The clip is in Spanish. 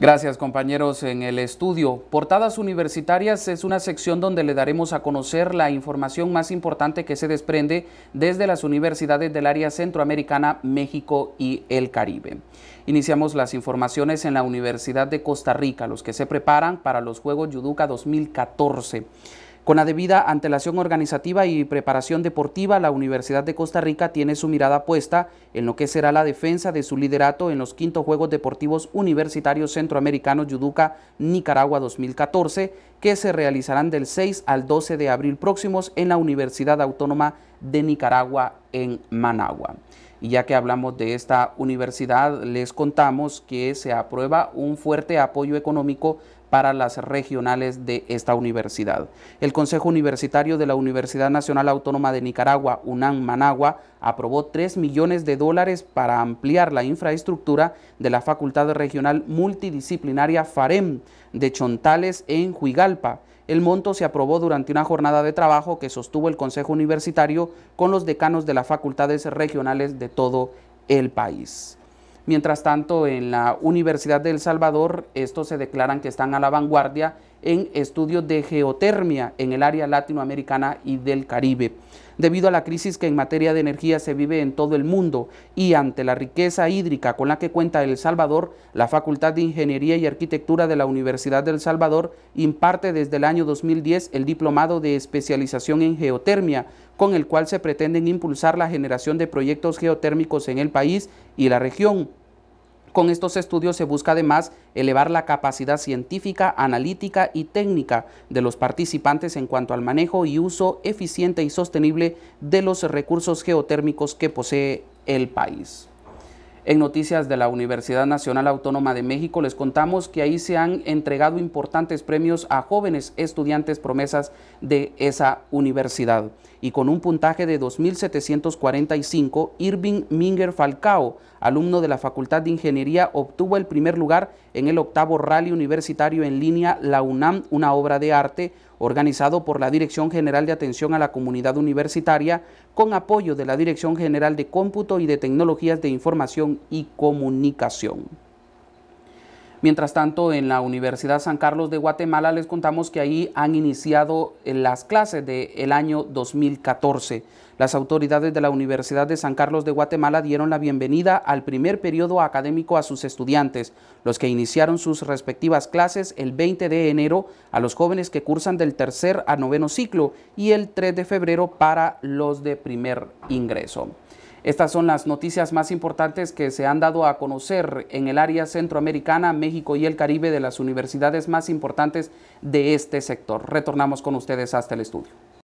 Gracias compañeros en el estudio. Portadas Universitarias es una sección donde le daremos a conocer la información más importante que se desprende desde las universidades del área centroamericana, México y el Caribe. Iniciamos las informaciones en la Universidad de Costa Rica, los que se preparan para los Juegos Yuduca 2014. Con la debida antelación organizativa y preparación deportiva, la Universidad de Costa Rica tiene su mirada puesta en lo que será la defensa de su liderato en los quinto Juegos Deportivos Universitarios Centroamericanos Yuduca Nicaragua 2014, que se realizarán del 6 al 12 de abril próximos en la Universidad Autónoma de Nicaragua en Managua. Y ya que hablamos de esta universidad, les contamos que se aprueba un fuerte apoyo económico para las regionales de esta universidad. El Consejo Universitario de la Universidad Nacional Autónoma de Nicaragua, UNAM Managua, aprobó 3 millones de dólares para ampliar la infraestructura de la Facultad Regional Multidisciplinaria FAREM de Chontales en Juigalpa. El monto se aprobó durante una jornada de trabajo que sostuvo el Consejo Universitario con los decanos de las facultades regionales de todo el país. Mientras tanto, en la Universidad de El Salvador, estos se declaran que están a la vanguardia en estudios de geotermia en el área latinoamericana y del Caribe. Debido a la crisis que en materia de energía se vive en todo el mundo y ante la riqueza hídrica con la que cuenta El Salvador, la Facultad de Ingeniería y Arquitectura de la Universidad del Salvador imparte desde el año 2010 el diplomado de especialización en geotermia, con el cual se pretenden impulsar la generación de proyectos geotérmicos en el país y la región. Con estos estudios se busca además elevar la capacidad científica, analítica y técnica de los participantes en cuanto al manejo y uso eficiente y sostenible de los recursos geotérmicos que posee el país. En noticias de la Universidad Nacional Autónoma de México les contamos que ahí se han entregado importantes premios a jóvenes estudiantes promesas de esa universidad. Y con un puntaje de 2.745, Irving Minger Falcao, alumno de la Facultad de Ingeniería, obtuvo el primer lugar en el octavo rally universitario en línea La UNAM, una obra de arte organizado por la Dirección General de Atención a la Comunidad Universitaria, con apoyo de la Dirección General de Cómputo y de Tecnologías de Información y Comunicación. Mientras tanto, en la Universidad San Carlos de Guatemala les contamos que ahí han iniciado eh, las clases del año 2014. Las autoridades de la Universidad de San Carlos de Guatemala dieron la bienvenida al primer periodo académico a sus estudiantes, los que iniciaron sus respectivas clases el 20 de enero a los jóvenes que cursan del tercer a noveno ciclo y el 3 de febrero para los de primer ingreso. Estas son las noticias más importantes que se han dado a conocer en el área centroamericana, México y el Caribe de las universidades más importantes de este sector. Retornamos con ustedes hasta el estudio.